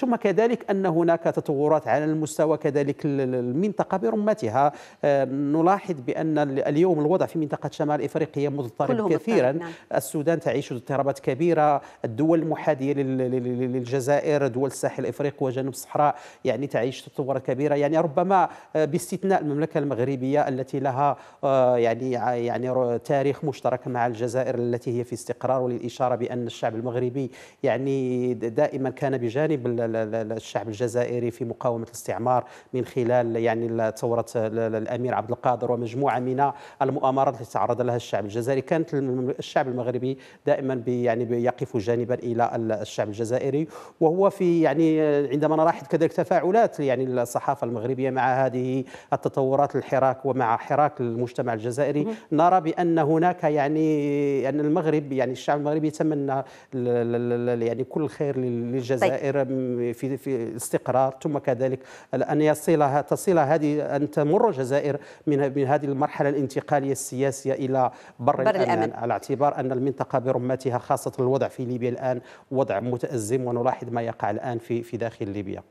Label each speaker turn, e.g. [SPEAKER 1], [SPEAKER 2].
[SPEAKER 1] ثم كذلك أن هناك تطورات على المستوى كذلك المنطقة برمتها آه، نلاحظ بأن اليوم الوضع في منطقة شمال إفريقيا مضطرب كثيرا نعم. السودان تعيش اضطرابات كبيرة الدول المحاديه للجزائر دول الساحل الإفريقي وجنوب الصحراء يعني تعيش تطورات كبيرة يعني ربما آه، باستثناء المملكة المغربية التي لها آه، يعني يعني تاريخ مشترك مع الجزائر التي هي في استقرار وللإشارة بأن الشعب المغربي يعني دائما كان بجانب الشعب الجزائري في مقاومه الاستعمار من خلال يعني ثوره الامير عبد القادر ومجموعه من المؤامرات التي تعرض لها الشعب الجزائري كانت الشعب المغربي دائما يعني يقف جانبا الى الشعب الجزائري وهو في يعني عندما نلاحظ كذلك تفاعلات يعني الصحافه المغربيه مع هذه التطورات الحراك ومع حراك المجتمع الجزائري نرى بان هناك يعني ان المغرب يعني الشعب المغربي يتمنى يعني كل خير للجزائر طيب. في في استقرار ثم كذلك ان يصلها تصل هذه ان تمر الجزائر من من هذه المرحله الانتقاليه السياسيه الى بر, بر الأمن, الامن علي اعتبار ان المنطقه برمتها خاصه الوضع في ليبيا الان وضع متازم ونلاحظ ما يقع الان في في داخل ليبيا